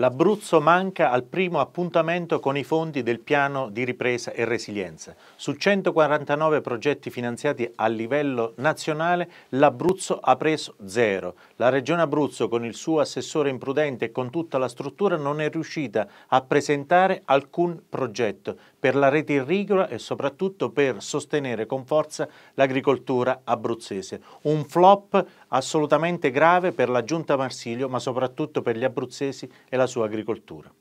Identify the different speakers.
Speaker 1: L'Abruzzo manca al primo appuntamento con i fondi del piano di ripresa e resilienza. Su 149 progetti finanziati a livello nazionale, l'Abruzzo ha preso zero. La Regione Abruzzo, con il suo assessore imprudente e con tutta la struttura, non è riuscita a presentare alcun progetto per la rete irrigola e soprattutto per sostenere con forza l'agricoltura abruzzese. Un flop assolutamente grave per la Giunta Marsilio, ma soprattutto per gli abruzzesi e la sua agricoltura.